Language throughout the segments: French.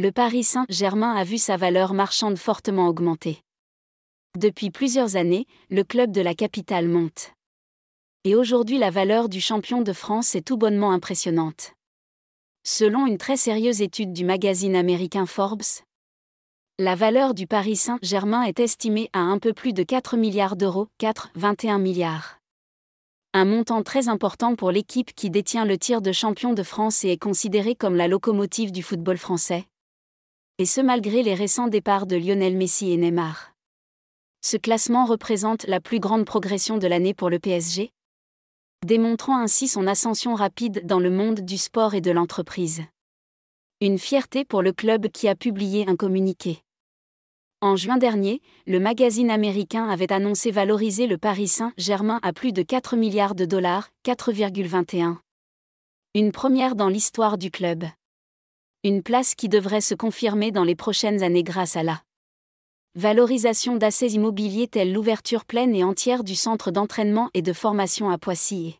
le Paris Saint-Germain a vu sa valeur marchande fortement augmenter. Depuis plusieurs années, le club de la capitale monte. Et aujourd'hui la valeur du champion de France est tout bonnement impressionnante. Selon une très sérieuse étude du magazine américain Forbes, la valeur du Paris Saint-Germain est estimée à un peu plus de 4 milliards d'euros, 4,21 milliards. Un montant très important pour l'équipe qui détient le tir de champion de France et est considérée comme la locomotive du football français et ce malgré les récents départs de Lionel Messi et Neymar. Ce classement représente la plus grande progression de l'année pour le PSG, démontrant ainsi son ascension rapide dans le monde du sport et de l'entreprise. Une fierté pour le club qui a publié un communiqué. En juin dernier, le magazine américain avait annoncé valoriser le Paris Saint-Germain à plus de 4 milliards de dollars, 4,21. Une première dans l'histoire du club. Une place qui devrait se confirmer dans les prochaines années grâce à la valorisation d'assets immobiliers telle l'ouverture pleine et entière du centre d'entraînement et de formation à Poissy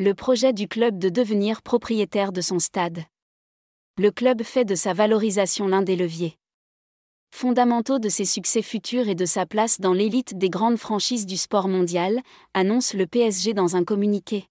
le projet du club de devenir propriétaire de son stade. Le club fait de sa valorisation l'un des leviers fondamentaux de ses succès futurs et de sa place dans l'élite des grandes franchises du sport mondial, annonce le PSG dans un communiqué.